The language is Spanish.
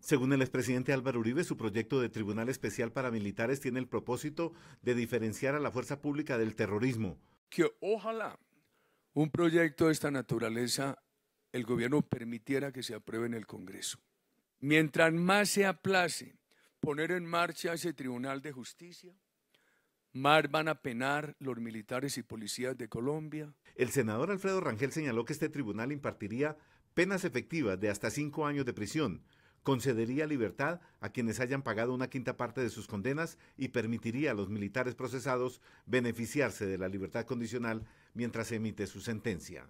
Según el expresidente Álvaro Uribe, su proyecto de Tribunal Especial para Militares tiene el propósito de diferenciar a la fuerza pública del terrorismo. Que ojalá un proyecto de esta naturaleza el gobierno permitiera que se apruebe en el Congreso. Mientras más se aplace poner en marcha ese Tribunal de Justicia, más van a penar los militares y policías de Colombia. El senador Alfredo Rangel señaló que este tribunal impartiría penas efectivas de hasta cinco años de prisión concedería libertad a quienes hayan pagado una quinta parte de sus condenas y permitiría a los militares procesados beneficiarse de la libertad condicional mientras emite su sentencia.